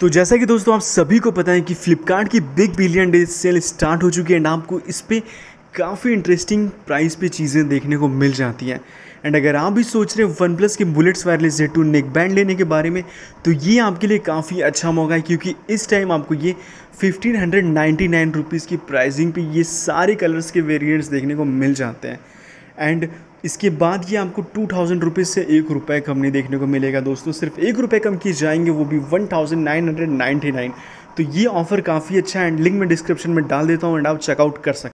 तो जैसा कि दोस्तों आप सभी को पता है कि फ्लिपकार्ट की big billion day sale start हो चुकी है एंड आपको इस पर काफ़ी इंटरेस्टिंग प्राइस पे चीज़ें देखने को मिल जाती हैं एंड अगर आप भी सोच रहे हैं वन प्लस के bullets wireless Z two neckband लेने के बारे में तो ये आपके लिए काफ़ी अच्छा मौका है क्योंकि इस टाइम आपको ये fifteen hundred ninety nine rupees की प्राइसिंग पे ये सारे कलर्स के वेरिएंट्स देखने को मिल जाते हैं एंड इसके बाद ये आपको टू थाउजेंड रुपीज़ से एक रुपये कम नहीं देखने को मिलेगा दोस्तों सिर्फ एक रुपये कम किए जाएंगे वो भी one thousand nine hundred ninety nine तो ये ऑफ़र काफ़ी अच्छा है एंड लिंक मैं डिस्क्रिप्शन में डाल देता हूँ एंड आप चेकआउट कर सकते